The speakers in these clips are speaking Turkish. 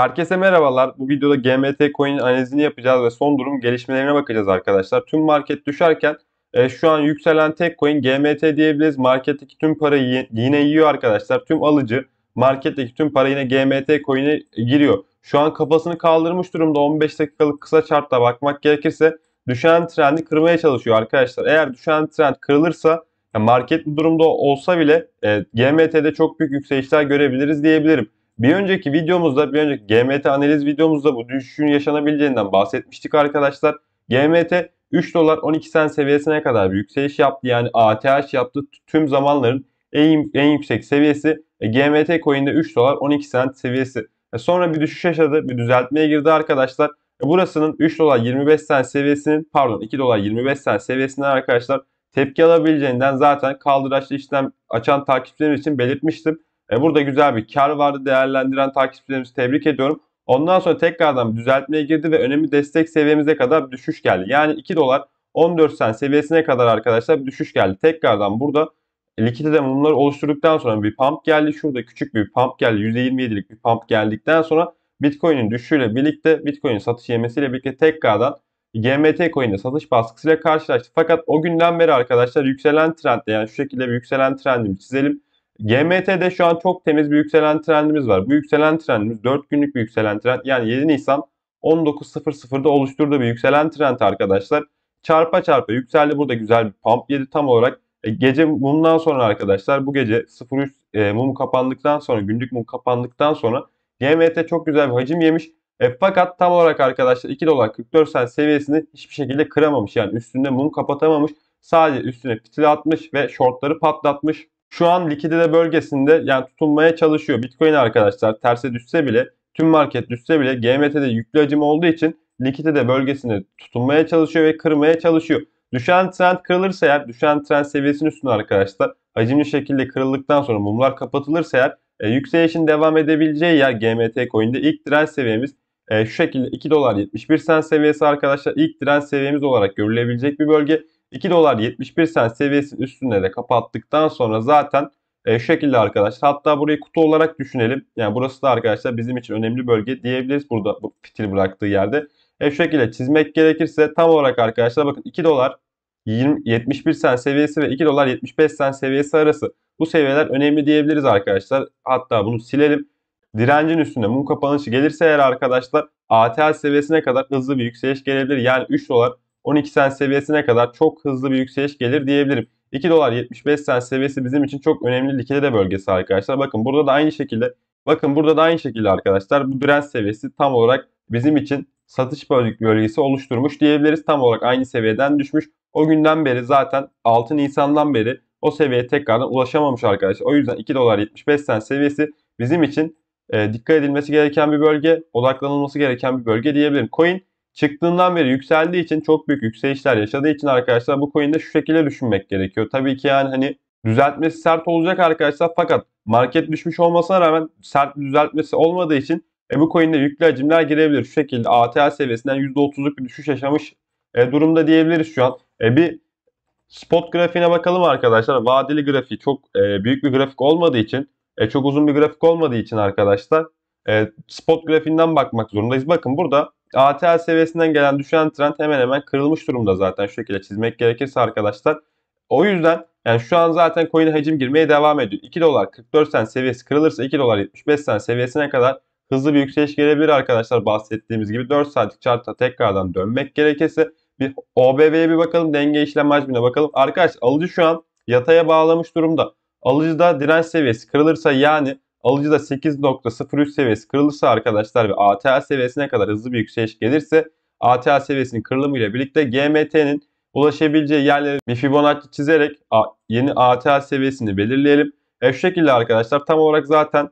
Herkese merhabalar. Bu videoda GMT Coin'in analizini yapacağız ve son durum gelişmelerine bakacağız arkadaşlar. Tüm market düşerken e, şu an yükselen tek coin GMT diyebiliriz. Marketteki tüm parayı yine yiyor arkadaşlar. Tüm alıcı marketteki tüm para yine GMT coin'e giriyor. Şu an kafasını kaldırmış durumda 15 dakikalık kısa chartta bakmak gerekirse düşen trendi kırmaya çalışıyor arkadaşlar. Eğer düşen trend kırılırsa market bu durumda olsa bile e, GMT'de çok büyük yükselişler görebiliriz diyebilirim. Bir önceki videomuzda, bir önceki GMT analiz videomuzda bu düşüşün yaşanabileceğinden bahsetmiştik arkadaşlar. GMT 3 dolar 12 sen seviyesine kadar bir yükseliş yaptı. Yani ATH yaptı. Tüm zamanların en, en yüksek seviyesi e, GMT coin'de 3 dolar 12 sent seviyesi. E, sonra bir düşüş yaşadı. Bir düzeltmeye girdi arkadaşlar. E, burasının 3 dolar 25 sen seviyesinin pardon 2 dolar 25 sen seviyesinden arkadaşlar tepki alabileceğinden zaten kaldıraçlı işlem açan takipçilerim için belirtmiştim. E, burada güzel bir kar vardı. Değerlendiren takipçilerimizi tebrik ediyorum. Ondan sonra tekrardan düzeltmeye girdi ve önemli destek seviyemize kadar düşüş geldi. Yani 2 dolar 14 sen seviyesine kadar arkadaşlar bir düşüş geldi. Tekrardan burada likidite bunları oluşturduktan sonra bir pump geldi. Şurada küçük bir pump geldi. %27'lik bir pump geldikten sonra Bitcoin'in düşüşüyle birlikte Bitcoin'in satış yemesiyle birlikte tekrardan GMT coin'de satış baskısıyla karşılaştı. Fakat o günden beri arkadaşlar yükselen trendde yani şu şekilde bir yükselen trendimi çizelim. GMT'de şu an çok temiz bir yükselen trendimiz var. Bu yükselen trendimiz 4 günlük bir yükselen trend. Yani 7 Nisan 19.00'da oluşturduğu bir yükselen trend arkadaşlar. Çarpa çarpa yükseldi. Burada güzel bir pump yedi tam olarak. E, gece mumdan sonra arkadaşlar bu gece 03 e, mum kapandıktan sonra günlük mum kapandıktan sonra GMT çok güzel bir hacim yemiş. E, fakat tam olarak arkadaşlar 2 dolar 44 sen seviyesini hiçbir şekilde kıramamış. Yani üstünde mum kapatamamış. Sadece üstüne fitil atmış ve shortları patlatmış. Şu an likidite bölgesinde yani tutunmaya çalışıyor. Bitcoin arkadaşlar terse düşse bile tüm market düşse bile GMT'de yüklü hacim olduğu için likidite bölgesinde tutunmaya çalışıyor ve kırmaya çalışıyor. Düşen trend kırılırsa eğer düşen trend seviyesinin üstünde arkadaşlar hacimli şekilde kırıldıktan sonra mumlar kapatılırsa eğer e, yükselişin devam edebileceği yer GMT coin'de ilk direnç seviyemiz e, şu şekilde 2 dolar 71 sen seviyesi arkadaşlar ilk direnç seviyemiz olarak görülebilecek bir bölge. 2 dolar 71 sent seviyesinin üstünde de kapattıktan sonra zaten e, şu şekilde arkadaşlar. Hatta burayı kutu olarak düşünelim. Yani burası da arkadaşlar bizim için önemli bölge diyebiliriz burada bu fitil bıraktığı yerde. E, şu şekilde çizmek gerekirse tam olarak arkadaşlar bakın 2 dolar 20, 71 sen seviyesi ve 2 dolar 75 sen seviyesi arası. Bu seviyeler önemli diyebiliriz arkadaşlar. Hatta bunu silelim. Direncin üstünde mum kapanışı gelirse eğer arkadaşlar ATH seviyesine kadar hızlı bir yükseliş gelebilir. Yani 3 dolar 12 sen seviyesine kadar çok hızlı bir yükseliş gelir diyebilirim. 2 dolar 75 sen seviyesi bizim için çok önemli likidite bölgesi arkadaşlar. Bakın burada da aynı şekilde bakın burada da aynı şekilde arkadaşlar bu direnç seviyesi tam olarak bizim için satış bölgesi oluşturmuş diyebiliriz. Tam olarak aynı seviyeden düşmüş. O günden beri zaten 6 Nisan'dan beri o seviyeye tekrardan ulaşamamış arkadaşlar. O yüzden 2 dolar 75 sen seviyesi bizim için e, dikkat edilmesi gereken bir bölge, odaklanılması gereken bir bölge diyebilirim. Coin çıktığından beri yükseldiği için çok büyük yükselişler yaşadığı için arkadaşlar bu coin'de şu şekilde düşünmek gerekiyor. Tabii ki yani hani düzeltmesi sert olacak arkadaşlar fakat market düşmüş olmasına rağmen sert bir düzeltmesi olmadığı için e, bu coin'de yüklü hacimler girebilir. Şu şekilde ATH seviyesinden %30'luk bir düşüş yaşamış e, durumda diyebiliriz şu an. E, bir spot grafiğine bakalım arkadaşlar. Vadeli grafiği çok e, büyük bir grafik olmadığı için e, çok uzun bir grafik olmadığı için arkadaşlar e, spot grafiğinden bakmak zorundayız. Bakın burada ATL seviyesinden gelen düşen trend hemen hemen kırılmış durumda zaten şu şekilde çizmek gerekirse arkadaşlar. O yüzden yani şu an zaten coin'e hacim girmeye devam ediyor. 2 dolar 44 sen seviyesi kırılırsa 2 dolar 75 sen seviyesine kadar hızlı bir yükseliş gelebilir arkadaşlar. Bahsettiğimiz gibi 4 saatlik chartta tekrardan dönmek gerekirse bir OBV'ye bir bakalım. Denge işlem hacmine bakalım. Arkadaş alıcı şu an yataya bağlamış durumda. Alıcı da direnç seviyesi kırılırsa yani Alıcıda 8.03 seviyesi kırılırsa arkadaşlar ve ATH seviyesine kadar hızlı bir yükseliş gelirse ATH seviyesinin kırılımıyla birlikte GMT'nin ulaşabileceği yerleri bir Fibonacci çizerek yeni ATH seviyesini belirleyelim. E şu şekilde arkadaşlar tam olarak zaten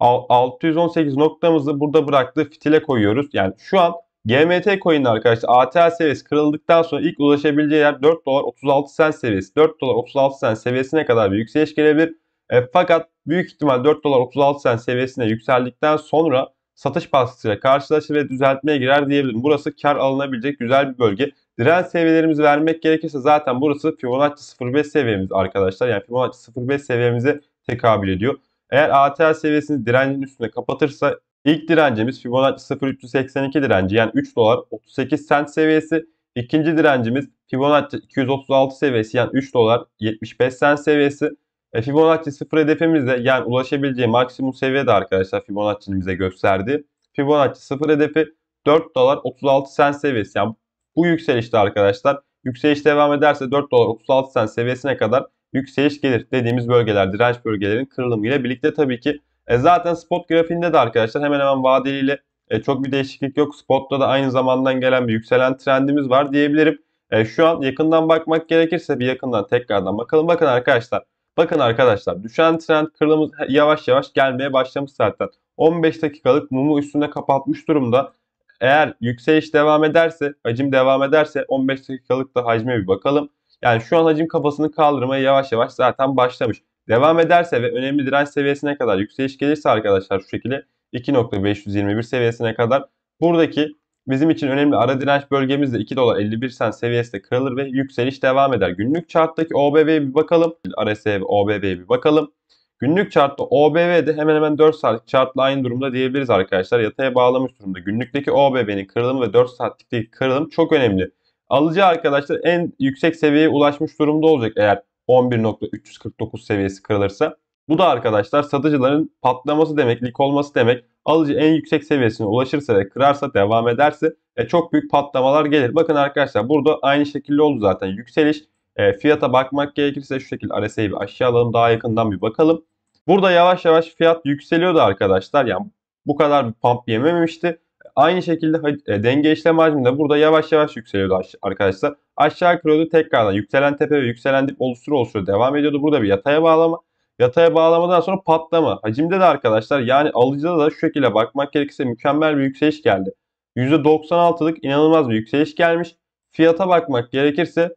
618 noktamızı burada bıraktığı fitile koyuyoruz. Yani şu an GMT coin'in arkadaşlar ATH seviyesi kırıldıktan sonra ilk ulaşabileceği yer 4 dolar 36 sen seviyesi. 4 dolar 36 sen seviyesine kadar bir yükseliş gelebilir. E, fakat büyük ihtimal 4 dolar 36 sen seviyesine yükseldikten sonra satış baskısıyla karşılaşır ve düzeltmeye girer diyebilirim. Burası kar alınabilecek güzel bir bölge. Direnç seviyelerimizi vermek gerekirse zaten burası Fibonacci 0.5 seviyemiz arkadaşlar. Yani Fibonacci 0.5 seviyemize tekabül ediyor. Eğer ATL seviyesini direncin üstüne kapatırsa ilk direncimiz Fibonacci 0.382 direnci yani 3 dolar 38 sent seviyesi. İkinci direncimiz Fibonacci 236 seviyesi yani 3 dolar 75 sent seviyesi. E, Fibonacci 0 hedefimizde yani ulaşabileceği maksimum seviyede arkadaşlar Fibonacci'nin bize gösterdiği. Fibonacci 0 hedefi 4 dolar 36 sen seviyesi. Yani bu yükselişte arkadaşlar yükseliş devam ederse 4 dolar 36 sen seviyesine kadar yükseliş gelir dediğimiz bölgeler direnç bölgelerin kırılımı ile birlikte tabii ki e, zaten spot grafiğinde de arkadaşlar hemen hemen vadeliyle e, çok bir değişiklik yok. Spot'ta da aynı zamandan gelen bir yükselen trendimiz var diyebilirim. E, şu an yakından bakmak gerekirse bir yakından tekrardan bakalım. Bakın arkadaşlar Bakın arkadaşlar düşen trend kırılımız yavaş yavaş gelmeye başlamış zaten. 15 dakikalık mumu üstüne kapatmış durumda. Eğer yükseliş devam ederse, hacim devam ederse 15 dakikalık da hacme bir bakalım. Yani şu an hacim kafasını kaldırmaya yavaş yavaş zaten başlamış. Devam ederse ve önemli direnç seviyesine kadar yükseliş gelirse arkadaşlar şu şekilde 2.521 seviyesine kadar buradaki Bizim için önemli ara direnç bölgemizde 2 dolar 51 sent seviyesinde kırılır ve yükseliş devam eder. Günlük charttaki OBV'ye bir bakalım. RSI ve OBV'ye bir bakalım. Günlük chartta OBV'de hemen hemen 4 saatlik chartla aynı durumda diyebiliriz arkadaşlar. Yataya bağlamış durumda. Günlükteki OBV'nin kırılımı ve 4 saatlikteki kırılım çok önemli. Alıcı arkadaşlar en yüksek seviyeye ulaşmış durumda olacak eğer 11.349 seviyesi kırılırsa. Bu da arkadaşlar satıcıların patlaması demek, lik olması demek. Alıcı en yüksek seviyesine ulaşırsa ve kırarsa devam ederse e, çok büyük patlamalar gelir. Bakın arkadaşlar burada aynı şekilde oldu zaten yükseliş. E, fiyata bakmak gerekirse şu şekilde RSI'yi bir aşağı alalım daha yakından bir bakalım. Burada yavaş yavaş fiyat yükseliyordu arkadaşlar. Yani bu kadar bir pump yememişti. Aynı şekilde e, denge işlem hacmi burada yavaş yavaş yükseliyordu arkadaşlar. Aşağı kırıyordu tekrardan yükselen tepe ve yükselen dip oluşturu oluşturu devam ediyordu. Burada bir yataya bağlama. Yataya bağlamadan sonra patlama. Hacimde de arkadaşlar yani alıcıda da şu şekilde bakmak gerekirse mükemmel bir yükseliş geldi. %96'lık inanılmaz bir yükseliş gelmiş. Fiyata bakmak gerekirse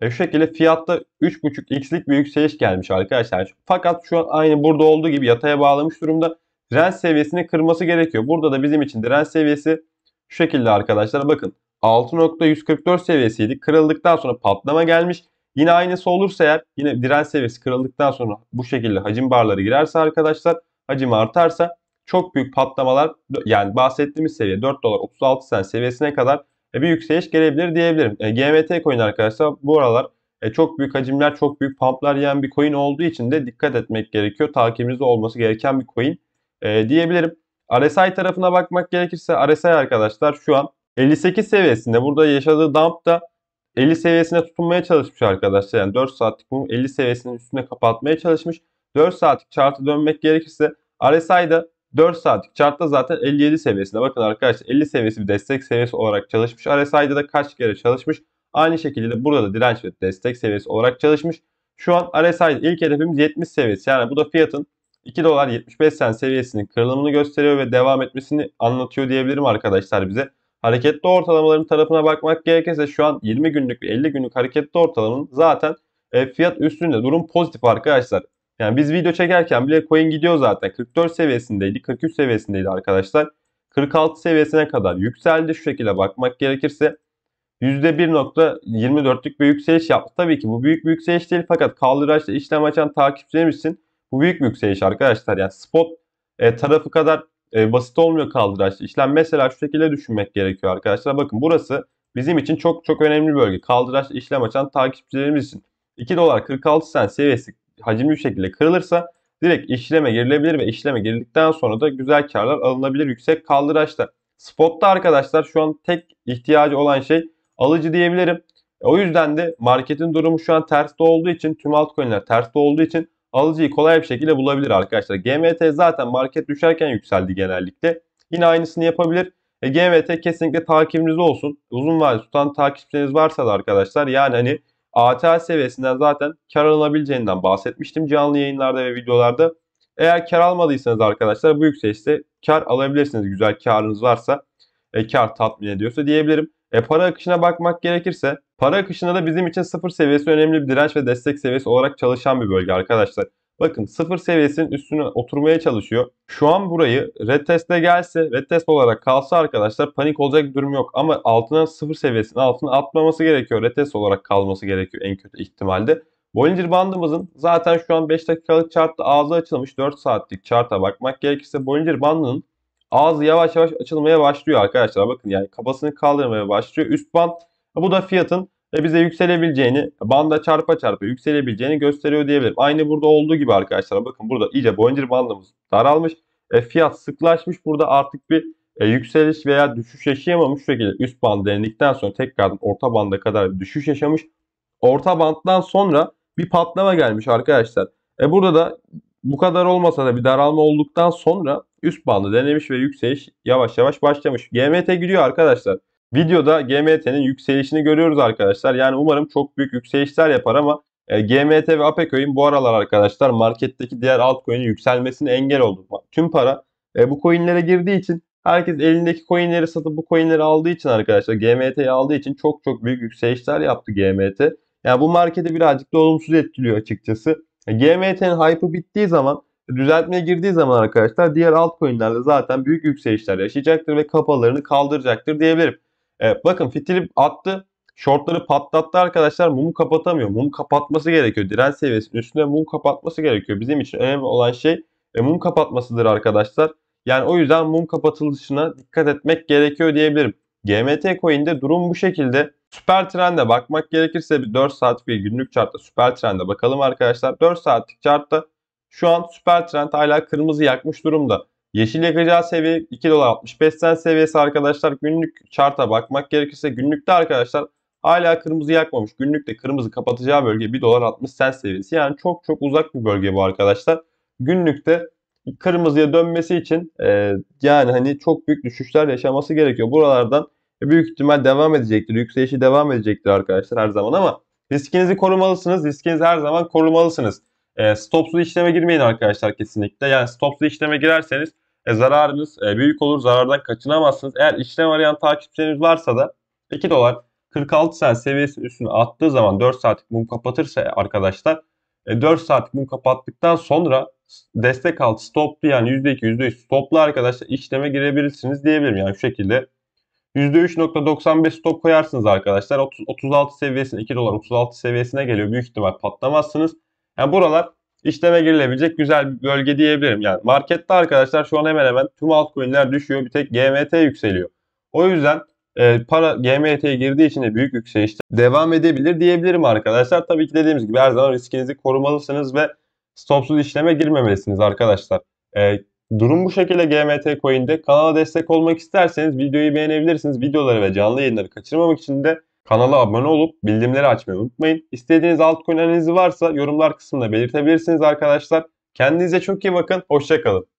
e, şu şekilde fiyatta 3.5x'lik bir yükseliş gelmiş arkadaşlar. Fakat şu an aynı burada olduğu gibi yataya bağlamış durumda. Direnç seviyesini kırması gerekiyor. Burada da bizim için direnç seviyesi şu şekilde arkadaşlar bakın. 6.144 seviyesiydi. Kırıldıktan sonra patlama gelmiş. Yine aynısı olursa eğer yine direnç seviyesi kırıldıktan sonra bu şekilde hacim barları girerse arkadaşlar hacim artarsa çok büyük patlamalar yani bahsettiğimiz seviye 4 dolar 36 sen seviyesine kadar e, bir yükseliş gelebilir diyebilirim. E, GMT coin arkadaşlar bu aralar e, çok büyük hacimler çok büyük pumplar yiyen bir coin olduğu için de dikkat etmek gerekiyor. Takibimizde olması gereken bir coin e, diyebilirim. RSI tarafına bakmak gerekirse RSI arkadaşlar şu an 58 seviyesinde burada yaşadığı dump da 50 seviyesine tutunmaya çalışmış arkadaşlar. Yani 4 saatlik mum 50 seviyesinin üstüne kapatmaya çalışmış. 4 saatlik chart'a dönmek gerekirse RSI'da 4 saatlik chartta zaten 57 seviyesinde. Bakın arkadaşlar 50 seviyesi bir destek seviyesi olarak çalışmış. RSI'da da kaç kere çalışmış. Aynı şekilde de burada da direnç ve destek seviyesi olarak çalışmış. Şu an RSI'de ilk hedefimiz 70 seviyesi. Yani bu da fiyatın 2 dolar 75 sen seviyesinin kırılımını gösteriyor ve devam etmesini anlatıyor diyebilirim arkadaşlar bize. Hareketli ortalamaların tarafına bakmak gerekirse şu an 20 günlük ve 50 günlük hareketli ortalamanın zaten e, fiyat üstünde durum pozitif arkadaşlar. Yani biz video çekerken bile coin gidiyor zaten. 44 seviyesindeydi, 43 seviyesindeydi arkadaşlar. 46 seviyesine kadar yükseldi şu şekilde bakmak gerekirse. %1.24'lük bir yükseliş yaptı. Tabii ki bu büyük bir yükseliş değil fakat kaldıraçla işlem açan takipçilerim için bu büyük bir yükseliş arkadaşlar. Yani spot e, tarafı kadar e, basit olmuyor kaldıraçlı işlem. Mesela şu şekilde düşünmek gerekiyor arkadaşlar. Bakın burası bizim için çok çok önemli bir bölge. Kaldıraçlı işlem açan takipçilerimiz için. 2 dolar 46 sen seviyesi hacimli bir şekilde kırılırsa direkt işleme girilebilir ve işleme girildikten sonra da güzel karlar alınabilir yüksek kaldıraçta. Spot'ta arkadaşlar şu an tek ihtiyacı olan şey alıcı diyebilirim. E, o yüzden de marketin durumu şu an terste olduğu için tüm altcoin'ler terste olduğu için alıcıyı kolay bir şekilde bulabilir arkadaşlar. GMT zaten market düşerken yükseldi genellikle. Yine aynısını yapabilir. E, GMT kesinlikle takibiniz olsun. Uzun vadeli tutan takipçiniz varsa da arkadaşlar yani hani ATL seviyesinden zaten kar alınabileceğinden bahsetmiştim canlı yayınlarda ve videolarda. Eğer kar almadıysanız arkadaşlar bu yükselişte kar alabilirsiniz. Güzel karınız varsa e, kar tatmin ediyorsa diyebilirim. E, para akışına bakmak gerekirse para akışında da bizim için sıfır seviyesi önemli bir direnç ve destek seviyesi olarak çalışan bir bölge arkadaşlar. Bakın sıfır seviyesinin üstüne oturmaya çalışıyor. Şu an burayı reteste gelse, retest olarak kalsa arkadaşlar panik olacak bir durum yok. Ama altına sıfır seviyesinin altına atmaması gerekiyor. Retest olarak kalması gerekiyor en kötü ihtimalde. Bollinger bandımızın zaten şu an 5 dakikalık chartta ağzı açılmış 4 saatlik charta bakmak gerekirse Bollinger bandının ağzı yavaş yavaş açılmaya başlıyor arkadaşlar. Bakın yani kafasını kaldırmaya başlıyor. Üst band bu da fiyatın e, bize yükselebileceğini, banda çarpa çarpa yükselebileceğini gösteriyor diyebilirim. Aynı burada olduğu gibi arkadaşlar bakın burada iyice boyunca bandımız daralmış. E, fiyat sıklaşmış. Burada artık bir e, yükseliş veya düşüş yaşayamamış. şekilde üst band denildikten sonra tekrardan orta banda kadar düşüş yaşamış. Orta banddan sonra bir patlama gelmiş arkadaşlar. E burada da bu kadar olmasa da bir daralma olduktan sonra üst bandı denemiş ve yükseliş yavaş yavaş başlamış. GMT gidiyor arkadaşlar. Videoda GMT'nin yükselişini görüyoruz arkadaşlar. Yani umarım çok büyük yükselişler yapar ama e, GMT ve Apecoin bu aralar arkadaşlar marketteki diğer altcoin'in yükselmesine engel oldu. Tüm para e, bu coin'lere girdiği için herkes elindeki coin'leri satıp bu coin'leri aldığı için arkadaşlar GMT'yi aldığı için çok çok büyük yükselişler yaptı GMT. Yani bu marketi birazcık da olumsuz etkiliyor açıkçası. E, GMT'nin hype'ı bittiği zaman Düzeltmeye girdiği zaman arkadaşlar diğer altcoin'lerde zaten büyük yükselişler yaşayacaktır ve kapalarını kaldıracaktır diyebilirim. Evet, bakın fitili attı. Shortları patlattı arkadaşlar. Mumu kapatamıyor. Mumu kapatması gerekiyor. Direnç seviyesinin üstüne mum kapatması gerekiyor. Bizim için önemli olan şey e, mum kapatmasıdır arkadaşlar. Yani o yüzden mum kapatılışına dikkat etmek gerekiyor diyebilirim. GMT Coin'de durum bu şekilde. Süper trende bakmak gerekirse bir 4 saatlik bir günlük chartta süper trende bakalım arkadaşlar. 4 saatlik chartta şu an süper trend hala kırmızı yakmış durumda. Yeşil yakacağı seviye 2 dolar 65 sen seviyesi arkadaşlar günlük charta bakmak gerekirse günlükte arkadaşlar hala kırmızı yakmamış. Günlükte kırmızı kapatacağı bölge 1 dolar 60 sen seviyesi yani çok çok uzak bir bölge bu arkadaşlar. Günlükte kırmızıya dönmesi için e, yani hani çok büyük düşüşler yaşaması gerekiyor. Buralardan e, büyük ihtimal devam edecektir. Yükselişi devam edecektir arkadaşlar her zaman ama riskinizi korumalısınız. Riskinizi her zaman korumalısınız. E, stopsuz işleme girmeyin arkadaşlar kesinlikle. Yani stopsuz işleme girerseniz e, zararınız e, büyük olur. Zarardan kaçınamazsınız. Eğer işlem arayan takipçileriniz varsa da 2 dolar 46 sen seviyesi üstüne attığı zaman 4 saatlik mum kapatırsa arkadaşlar e, 4 saatlik mum kapattıktan sonra destek altı stoplu yani %2 %3 stoplu arkadaşlar işleme girebilirsiniz diyebilirim. Yani şu şekilde %3.95 stop koyarsınız arkadaşlar. 30, 36 seviyesine 2 dolar 36 seviyesine geliyor. Büyük ihtimal patlamazsınız. Yani buralar işleme girilebilecek güzel bir bölge diyebilirim. Yani markette arkadaşlar şu an hemen hemen tüm altcoin'ler düşüyor. Bir tek GMT yükseliyor. O yüzden e, para GMT'ye girdiği için de büyük yükselişte devam edebilir diyebilirim arkadaşlar. Tabii ki dediğimiz gibi her zaman riskinizi korumalısınız ve stopsuz işleme girmemelisiniz arkadaşlar. E, durum bu şekilde GMT Coin'de. Kanala destek olmak isterseniz videoyu beğenebilirsiniz. Videoları ve canlı yayınları kaçırmamak için de Kanala abone olup bildirimleri açmayı unutmayın. İstediğiniz altcoin analizi varsa yorumlar kısmında belirtebilirsiniz arkadaşlar. Kendinize çok iyi bakın. Hoşçakalın.